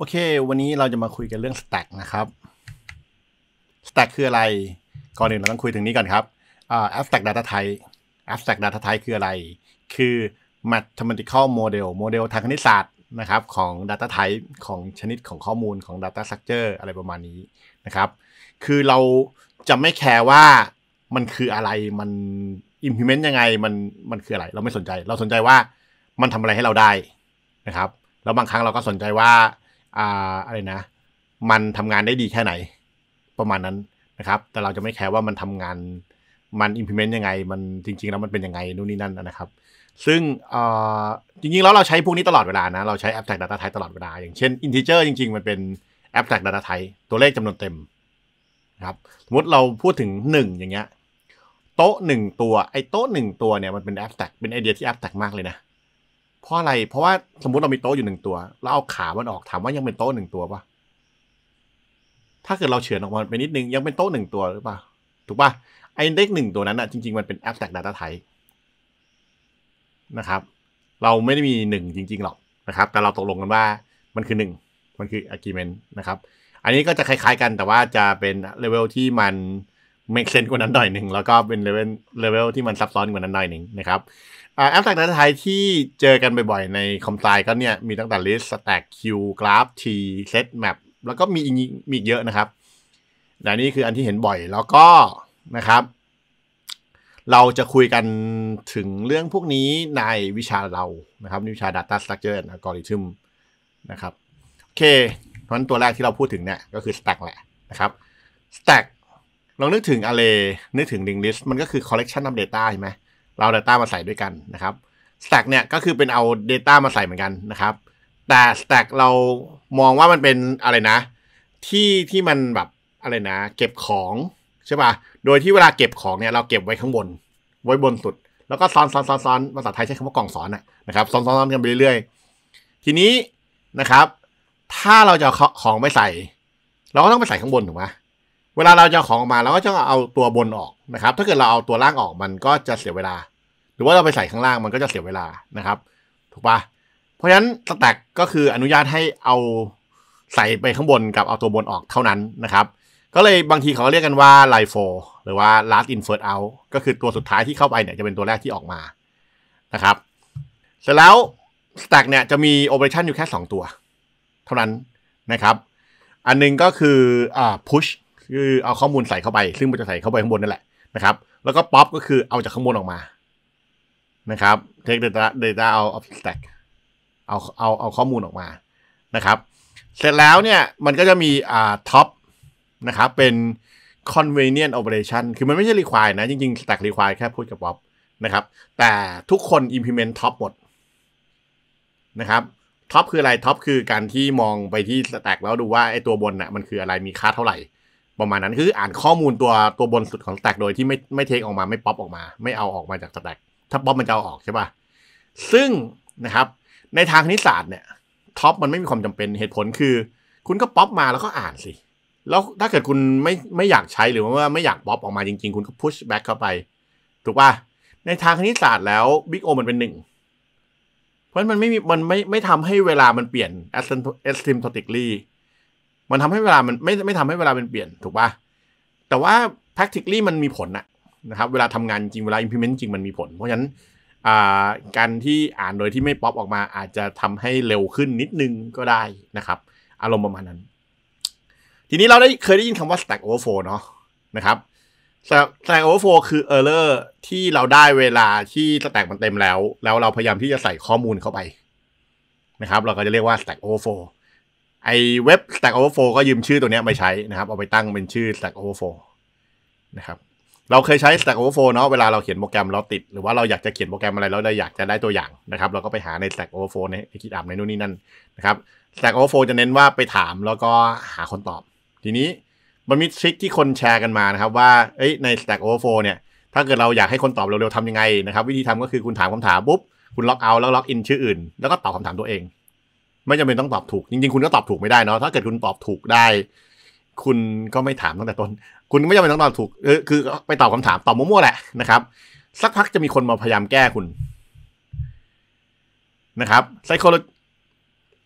โอเค วันนี้เราจะมาคุยกันเรื่อง stack นะครับ stack คืออะไร ก่อนหนึ่งเราต้องคุยถึงนี้ก่อนครับ abstract data type abstract data type คืออะไร คือ mathematical model โมเดลทางคณิตศาสตร์นะครับของ data type ของชนิดของข้อมูลของ data structure อะไรประมาณนี้นะครับ คือเราจะไม่แคร์ว่ามันคืออะไร มัน implement ยังไง มัน มันคืออะไร เราไม่สนใจ เราสนใจว่ามันทำอะไรให้เราได้นะครับ แล้วบางครั้งเราก็สนใจว่าอะไรนะ มันทำงานได้ดีแค่ไหน ประมาณนั้นนะครับ แต่เราจะไม่แคร์ว่ามันทำงาน มัน implement ยังไง มันจริง ๆ แล้วมันเป็นยังไงนู่นนี่นั่นนะครับ ซึ่งจริงๆแล้วเราใช้พวกนี้ตลอดเวลานะ เราใช้ abstract data type ตลอดเวลา อย่างเช่น integer จริง ๆ มันเป็น abstract data type ตัวเลขจำนวนเต็มครับ สมมติเราพูดถึง 1 อย่างเงี้ยโต๊ะ1ตัวไอ้โต๊ะ 1 ตัวเนี่ยมันเป็น abstract เป็นไอเดียที่ abstract มากเลยนะเพราะอะไร เพราะว่าสมมุติเรามีโต๊ะอยู่หนึ่งตัว เราเอาขา มันออกถามว่ายังเป็นโต๊ะหนึ่งตัวปะ ถ้าเกิดเราเฉือนออกมาไปนิดนึง ยังเป็นโต๊ะหนึ่งตัวหรือปะ ถูกปะไอ้เลขหนึ่งตัวนั้นอะจริงๆ มันเป็น abstract data type นะครับ เราไม่ได้มีหนึ่งจริง ๆ หรอกนะครับ แต่เราตกลงกันว่ามันคือหนึ่งมันคือ argument นะครับ อันนี้ก็จะคล้ายๆกันแต่ว่าจะเป็นเลเวลที่มันเม k เซนกว่านั้นหน่อยหนึ่งแล้วก็เป็นเลเวลเลเวลที่มันซับซ้อนกว่านั้นหน่อยหนึ่งนะครับแอปต่างๆไทยที่เจอกันบ่อยๆ ในคอมไซก็เนี่ยมีตั้งแต่ list stack queue graph t set map แล้วก็มีมีอีกเยอะนะครับแต่นี่คืออันที่เห็นบ่อยแล้วก็นะครับ เราจะคุยกันถึงเรื่องพวกนี้ในวิชาเรานะครับวิชา data structure and algorithm นะครับโอเคเพราะนั้นตัวแรกที่เราพูดถึงเนี่ยก็คือ stack แหละนะครับ stack ลองนึกถึง array นึกถึง linked list มันก็คือ collection of data ใช่ไหมเรา Data มาใส่ด้วยกันนะครับ Stack เนี่ยก็คือเป็นเอา Data มาใส่เหมือนกันนะครับ แต่ Stack เรามองว่ามันเป็นอะไรนะที่ที่มันแบบอะไรนะ เก็บของใช่ป่ะโดยที่เวลาเก็บของเนี่ยเราเก็บไว้ข้างบนไว้บนสุด แล้วก็ซ้อนซ้อนซ้อนซ้อนภาษาไทยใช้คำว่ากล่องซ้อนนะครับซ้อนซ้อนกันไปเรื่อยๆทีนี้นะครับ ถ้าเราจะของไปใส่ เราก็ต้องไปใส่ข้างบนถูกไหมเวลาเราจะของออกมา เราก็ต้องเอาตัวบนออกนะครับถ้าเกิดเราเอาตัวล่างออกมันก็จะเสียเวลา หรือว่าเราไปใส่ข้างล่างมันก็จะเสียเวลานะครับ ถูกปะเพราะฉะนั้นสแต็กก็คืออนุญาตให้เอาใส่ไปข้างบนกับเอาตัวบนออกเท่านั้นนะครับ ก็เลยบางทีเขาเรียกกันว่าไลโฟหรือว่า last in first out ก็คือตัวสุดท้ายที่เข้าไปเนี่ยจะเป็นตัวแรกที่ออกมานะครับ เสร็จแล้ว stack เนี่ยจะมีโอเปอเรชันอยู่แค่2ตัว เท่านั้นนะครับ อันนึงก็คืออ push คือเอาข้อมูลใส่เข้าไป ซึ่งมันจะใส่เข้าไปข้างบนนั่นแหละนะครับแล้วก็ป๊อปก็คือเอาจากข้างบนออกมานะครับ take data data เอา stack เอาเอาเอาข้อมูลออกมานะครับ เสร็จแล้วเนี่ยมันก็จะมีอ่า top นะครับเป็น convenient operation คือมันไม่ใช่ require นะจริงๆ stack require แค่พูดกับป๊อปนะครับแต่ทุกคน implement top หมดนะครับท็อปคืออะไรท็อปคือการที่มองไปที่ stack แล้วดูว่าไอ้ตัวบนน่ะมันคืออะไรมีค่าเท่าไหร่ประมาณนั้นคืออ่านข้อมูลตัวตัวบนสุดของแต็กโดยที่ไม่ไม่เทคออกมาไม่ป๊อปออกมา ไม่เอาออกมาจากแต็กถ้าป๊อปมันจะเอาออกใช่ป่ะ ซึ่งนะครับในทางคณิตศาสตร์เนี่ยท็อปมันไม่มีความจำเป็นเหตุผลคือ คุณก็ป๊อปมาแล้วก็อ่านสิ แล้วถ้าเกิดคุณไม่ไม่อยากใช้หรือว่าไม่อยากป๊อปออกมาจริงๆ คุณก็พุชแบ็กเข้าไป ถูกป่ะ ในทางคณิตศาสตร์แล้วบิ๊กโอมันเป็นหนึ่งเพราะมันไม่มีมันไม่ไม่ทำให้เวลามันเปลี่ยนแอสซิมโทติกลี y มันทำให้เวลามันไม่ไม่ทำให้เวลาป็นเปลี่ยนถูกป่ะแต่ว่า practically มันมีผลนะนะครับ เวลาทำงานจริงเวลา implement จริง มันมีผล เพราะฉะนั้นการที่อ่านโดยที่ไม่ป๊อปออกมา อาจจะทำให้เร็วขึ้นนิดนึงก็ได้นะครับ อารมณ์ประมาณนั้น ทีนี้เราได้เคยได้ยินคำว่า stack overflow เนาะนะครับ stack overflow คือ error ที่เราได้เวลาที่ stack มันเต็มแล้ว แล้วเราพยายามที่จะใส่ข้อมูลเข้าไป นะครับ เราก็จะเรียกว่า stack overflow ไอเว็บ Stack Overflow ก็ยืมชื่อตัวนี้มาใช้นะครับเอาไปตั้งเป็นชื่อ Stack Overflow นะครับเราเคยใช้ Stack Overflow เนาะเวลาเราเขียนโปรแกรมเราติดหรือว่าเราอยากจะเขียนโปรแกรมอะไรแล้วเราอยากจะได้ตัวอย่างนะครับเราก็ไปหาใน Stack Overflow ในคิดอัพในนู่นนี่นั่นนะครับ Stack Overflow จะเน้นว่าไปถามแล้วก็หาคนตอบ ทีนี้มันมีทริคที่คนแชร์กันมานะครับว่าเอ้ยใน Stack Overflow เนี่ยถ้าเกิดเราอยากให้คนตอบเร็วๆทำยังไงนะครับวิธีทำก็คือคุณถามคำถามปุ๊บคุณล็อกเอาแล้วล็อกอินชื่ออื่น แล้วก็ตอบคำถามตัวเองไม่จำเป็นต้องตอบถูกจริงๆคุณก็ตอบถูกไม่ได้เนาะถ้าเกิดคุณตอบถูกได้ คุณก็ไม่ถามตั้งแต่ต้นคุณไม่จำเป็นต้องตอบถูกเออคือไปตอบคำถามตอบมั่วๆแหละนะครับ สักพักจะมีคนมาพยายามแก้คุณนะครับไซโคโล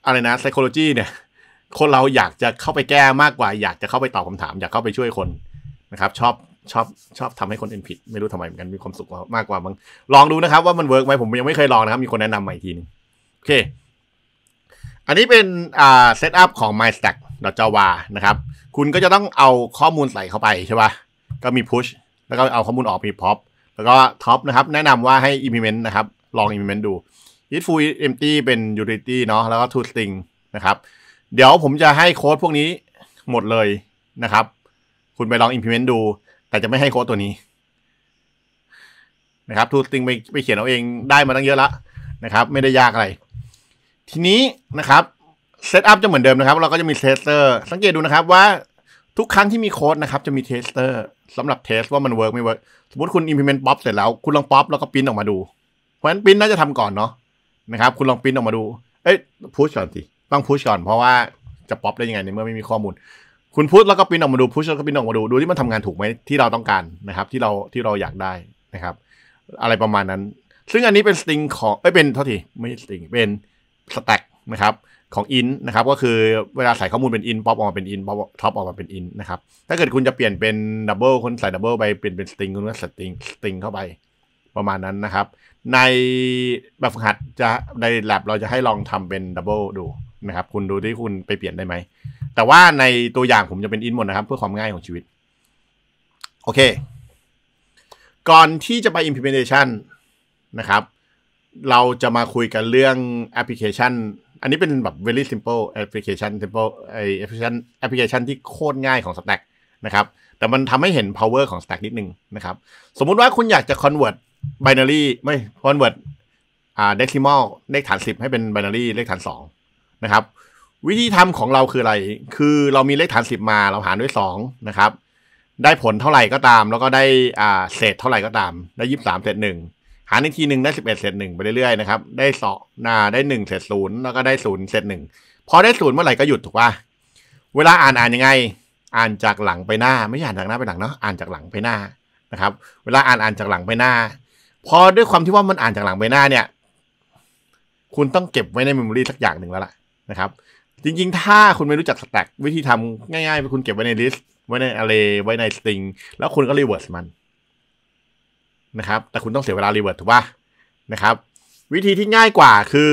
อะไรนะไซโคโลจีเนี่ย คนเราอยากจะเข้าไปแก้มากกว่า อยากจะเข้าไปตอบคาถาม อยากเข้าไปช่วยคนนะครับ ชอบชอบ ชอบทำให้คนเอ็นผิด ไม่รู้ทำไมเหมือนกัน มีความสุขมากกว่าบางลองดูนะครับ ว่ามันเวิร์กไหมผมยังไม่เคยลองนะครับมีคนแนะนำมาอีกทีนึงโอเคอันนี้เป็นเซตอัพของ MyStack Java นะครับ คุณก็จะต้องเอาข้อมูลใส่เข้าไปใช่ปะ่ะก็มี push แล้วก็เอาข้อมูลออกมี pop แล้วก็ท็อปนะครับ แนะนำว่าให้ implement นะครับ ลอง implement ดู if full empty เป็น utility เนาะ แล้วก็ to string นะครับ เดี๋ยวผมจะให้โค้ดพวกนี้หมดเลยนะครับ คุณไปลอง implement ดู แต่จะไม่ให้โค้ดตัวนี้นะครับ to string ไปไปเขียนเอาเองได้มาตั้งเยอะละนะครับ ไม่ได้ยากอะไรทีนี้นะครับเซตอัพจะเหมือนเดิมนะครับเราก็จะมีเทสเตอร์สังเกตดูนะครับว่าทุกครั้งที่มีโค้ดนะครับจะมีเทสเตอร์สำหรับเทสว่ามันเวิร์กไม่เวิร์กสมมติคุณ implement pop เสร็จแล้ว คุณลอง pop แล้วก็ปิ้น์ออกมาดูเพราะฉะนั้นปิ้น์น่าจะทำก่อนเนาะนะครับคุณลองปิ้น์ออกมาดู เอ้ยพุชก่อนสิต้องพุชก่อน เพราะว่าจะ pop ได้ยังไงในเมื่อไม่มีข้อมูล คุณพุชแล้วก็ปิ้น์ออกมาดูพุชแล้วก็ปิ้น์ออกมาดูดูที่มันทำงานถูกไหมที่เราต้องการนะครับ ที่เราที่เราอยากได้นะครับ อะไรประมาณนั้น ซึ่งอันนี้เป็นสตริงของเอ้ยเป็นเท่าทีไม่สตริงเป็นสแต็กนะครับของอินนะครับ ก็คือเวลาใส่ข้อมูลเป็นอินป๊อปออกมาเป็นอินป๊อปท็อปออกมาเป็นอินนะครับถ้าเกิดคุณจะเปลี่ยนเป็นดับเบิลคุณใส่ดับเบิลไปเปลี่ยนเป็นสตริงคุณก็ใส่ริงสตริงเข้าไป ประมาณนั้นนะครับ ในแบบฝึกหัดจะใน lab เราจะให้ลองทำเป็นดับเบิลดูนะครับ คุณดูที่คุณไปเปลี่ยนได้ไหม แต่ว่าในตัวอย่างผมจะเป็นอินหมดนะครับ เพื่อความง่ายของชีวิต โอเค ก่อนที่จะไป implementation นะครับเราจะมาคุยกันเรื่องแอปพลิเคชัน อันนี้เป็นแบบ very simple application simple ไอแอปพลิเคชันแอปพลิเคชันที่โคตรง่ายของ Stack นะครับ แต่มันทำให้เห็น power ของ Stack นิดนึงนะครับ สมมุติว่าคุณอยากจะ convert binary ไม่ convert อ่า decimal เลขฐาน 10 ให้เป็น binary เลขฐาน2นะครับ วิธีทำของเราคืออะไร คือเรามีเลขฐาน 10 มาเราหารด้วย2นะครับ ได้ผลเท่าไหร่ก็ตาม แล้วก็ได้อ่าเศษเท่าไหร่ก็ตาม ได้ยี่สามเศษหนึ่งหารอีกทีหนึ่งได้สิบเอ็ดเศษหนึ่งไปเรื่อยๆนะครับ ได้สองนาได้หนึ่งเศษศูนย์แล้วก็ได้ศูนย์เศษหนึ่งพอได้ศูนย์เมื่อไหร่ก็หยุดถูกป่ะเวลาอ่านอ่านยังไงอ่านจากหลังไปหน้า ไม่อ่านจากหน้าไปหลังเนาะอ่านจากหลังไปหน้านะครับ เวลาอ่านอ่านจากหลังไปหน้าพอด้วยความที่ว่ามันอ่านจากหลังไปหน้าเนี่ย คุณต้องเก็บไว้ในเมมโมรีสักอย่างหนึ่งแล้วล่ะนะครับ จริงๆถ้าคุณไม่รู้จักสแต็กวิธีทำง่ายๆคุณเก็บไว้ในลิสต์ไว้ในอะไรไว้ในสตริงแล้วคุณก็รีเวิร์สมันนะครับแต่คุณต้องเสียเวลารีเวิร์ดถูกป่ะนะครับ วิธีที่ง่ายกว่าคือ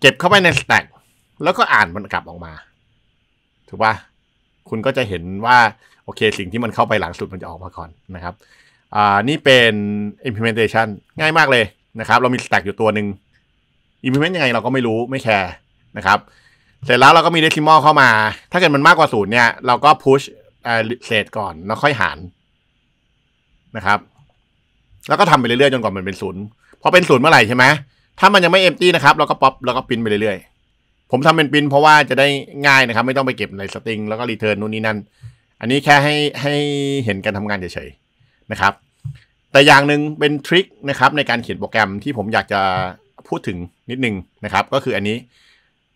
เก็บเข้าไปใน stack แล้วก็อ่านมันกลับออกมา ถูกป่ะคุณก็จะเห็นว่าโอเคสิ่งที่มันเข้าไปหลังสุดมันจะออกมาก่อนนะครับอ่านี่เป็น implementation ง่ายมากเลยนะครับ เรามี stack อยู่ตัวหนึ่ง implement ยังไงเราก็ไม่รู้ไม่แคร์นะครับ เสร็จแล้วเราก็มี decimal เข้ามา ถ้าเกิดมันมากกว่าศูนย์เนี่ย เราก็ push เศษก่อน แล้วค่อยหารนะครับแล้วก็ทำไปเรื่อยๆจนกว่ามันเป็นศูนย์พอเป็นศูนย์เมื่อไหร่ใช่ไหม ถ้ามันยังไม่เอ็มตี้นะครับเราก็ป๊อปแล้วก็ปินไปเรื่อยๆ ผมทำเป็นปินเพราะว่าจะได้ง่ายนะครับไม่ต้องไปเก็บในสตริงแล้วก็รีเทิร์นนู่นนี่นั่น อันนี้แค่ให้ให้เห็นการทำงานเฉยๆนะครับ แต่อย่างหนึ่งเป็นทริคนะครับในการเขียนโปรแกรมที่ผมอยากจะพูดถึงนิดนึงนะครับ ก็คืออันนี้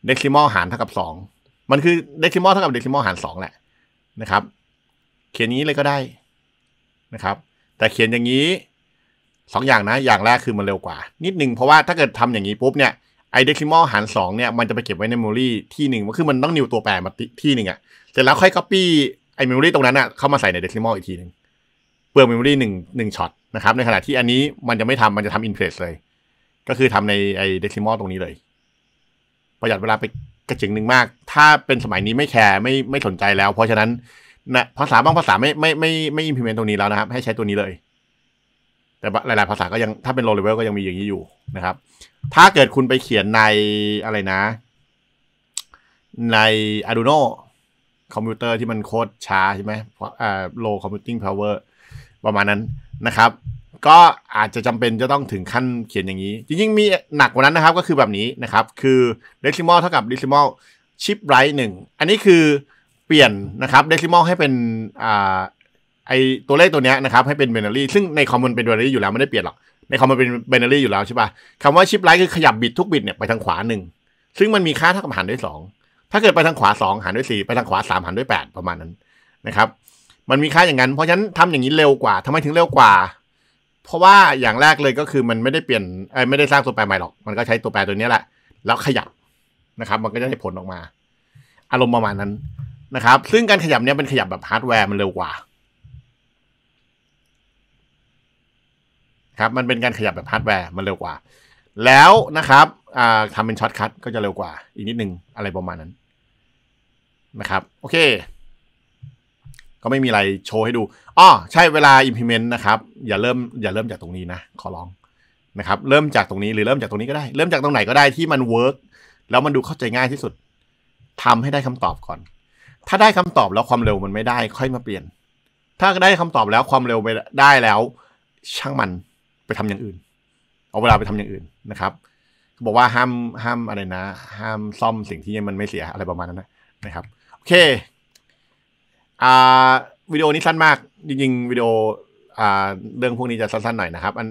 เด c i m a l หารเท่ากับ 2 มันคือเด c i m a l เท่ากับเด c i m a l หาร2แหละนะครับ เขียนนี้เลยก็ได้นะครับ แต่เขียนอย่างนี้สองอย่างนะ อย่างแรกคือมันเร็วกว่านิดนึงเพราะว่าถ้าเกิดทำอย่างนี้ปุ๊บเนี่ยไอเดซิมอลหารสองเนี่ยมันจะไปเก็บไว้ในเมมโมรีที่หนึ่งก็คือมันต้องนิวตัวแปรมาที่หนึ่งอะเสร็จแล้วค่อยคัปปี้ไอเมมโมรีตรงนั้นอะเข้ามาใส่ในเดซิมอลอีกทีหนึ่งเปลืองเมมโมรีหนึ่งหนึ่งช็อตนะครับในขณะที่อันนี้มันจะไม่ทำมันจะทำอินเพรสเลย ก็คือทำในไอเดซิมอลตรงนี้เลย ประหยัดเวลาไปกระจึงหนึ่งมาก ถ้าเป็นสมัยนี้ไม่แคร์ไม่ไม่สนใจแล้วเพราะฉะนั้นนะภาษาบางภาษาไม่ไม่ไม่ไม่อิมพิเมนต์ตรงนี้แล้วนะครับ ให้ใช้ตัวนี้เลยแต่หลาย ๆ ภาษาก็ยังถ้าเป็นโลเลเวลก็ยังมีอย่างนี้อยู่นะครับ ถ้าเกิดคุณไปเขียนในอะไรนะ ใน Arduino คอมพิวเตอร์ที่มันโคตรช้าใช่ไหมเอ่า low computing power ประมาณนั้นนะครับ ก็อาจจะจำเป็นจะต้องถึงขั้นเขียนอย่างนี้ จริง ๆ มีหนักกว่านั้นนะครับก็คือแบบนี้นะครับคือ decimal เท่ากับ decimal chip right หนึ่งอันนี้คือเปลี่ยนนะครับ decimal ให้เป็นอ่าไอตัวเลขตัวเนี้ยนะครับ ให้เป็นเบนารีซึ่งในคอมมอนเป็นเ i n a r y อยู่แล้วไม่ได้เปลี่ยนหรอกในคอมมอนเป็นเบนารีอยู่แล้วใช่ปะ่ะคำว่าชิปไลท์คือขยับบิตทุกบิตเนี่ยไปทางขวาหนึ่งซึ่งมันมีค่าเท่ากับหารด้วย2ถ้าเกิดไปทางขวา2หารด้วย4ไปทางขวา3หารด้วย 8 ประมาณนั้นนะครับ มันมีค่าอย่างนั้น เพราะฉะนั้นทำอย่างนี้เร็วกว่าทำไมถึงเร็วกว่า เพราะว่าอย่างแรกเลยก็คือมันไม่ได้เปลี่ยนไม่ได้สร้างตัวแปรใหม่หรอก มันก็ใช้ตัวแปรตัวนี้แหละ แล้วขยับนะครับ มันก็จะได้ผลออกมา อารมณ์ประมาณนั้นนะครับซึ่งการขยับเนี้ยเป็นขยับแบบฮาร์ดแวร์มันเร็วกว่าครับมันเป็นการขยับแบบฮาร์ดแวร์มันเร็วกว่า แล้วนะครับทำเป็นช็อตคัทก็จะเร็วกว่า อีกนิดนึงอะไรประมาณนั้นนะครับ โอเค ก็ไม่มีอะไรโชว์ให้ดูอ๋อใช่เวลา implement นะครับ อย่าเริ่ม อย่าเริ่มจากตรงนี้นะ ขอร้องนะครับ เริ่มจากตรงนี้หรือเริ่มจากตรงนี้ก็ได้เริ่มจากตรงไหนก็ได้ที่มันเวิร์กแล้วมันดูเข้าใจง่ายที่สุด ทำให้ได้คำตอบก่อน ถ้าได้คำตอบแล้วความเร็วมันไม่ได้ ค่อยมาเปลี่ยน ถ้าได้คำตอบแล้วความเร็วไปได้แล้ว ช่างมันไปทำอย่างอื่น เอาเวลาไปทำอย่างอื่นนะครับ บอกว่าห้ามห้ามอะไรนะ ห้ามซ่อมสิ่งที่มันไม่เสียอะไรประมาณนั้นนะนะครับ โอเค อ่า วิดีโอนี้สั้นมาก จริงๆ วิดีโอ อ่า เรื่องพวกนี้จะสั้นๆ หน่อยนะครับ อัน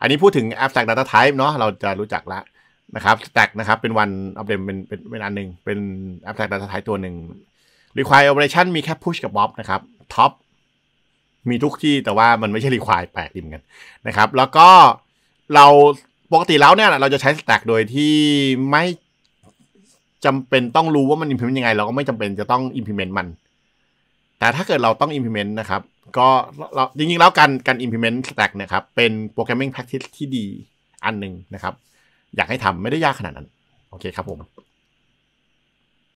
อันนี้พูดถึง abstract data type เนาะ เราจะรู้จักละ นะครับ stack นะครับ เป็นวันอัปเดตเป็น เป็นเป็นอันหนึ่งเป็น abstract data type ตัวหนึ่ง require operation มีแค่ push กับ pop นะครับ top มีทุกที่แต่ว่ามันไม่ใช่รีควายแปลกดิมกันนะครับแล้วก็เราปกติแล้วเนี่ยเราจะใช้ stack โดยที่ไม่จำเป็นต้องรู้ว่ามัน implement ยังไง เราก็ไม่จำเป็นจะต้อง implement มัน แต่ถ้าเกิดเราต้อง implement นะครับ ก็เราจริงๆแล้วการการ implement stack เนี่ยครับเป็น programming practice ที่ดีอันหนึ่งนะครับ อยากให้ทำไม่ได้ยากขนาดนั้น โอเคครับผม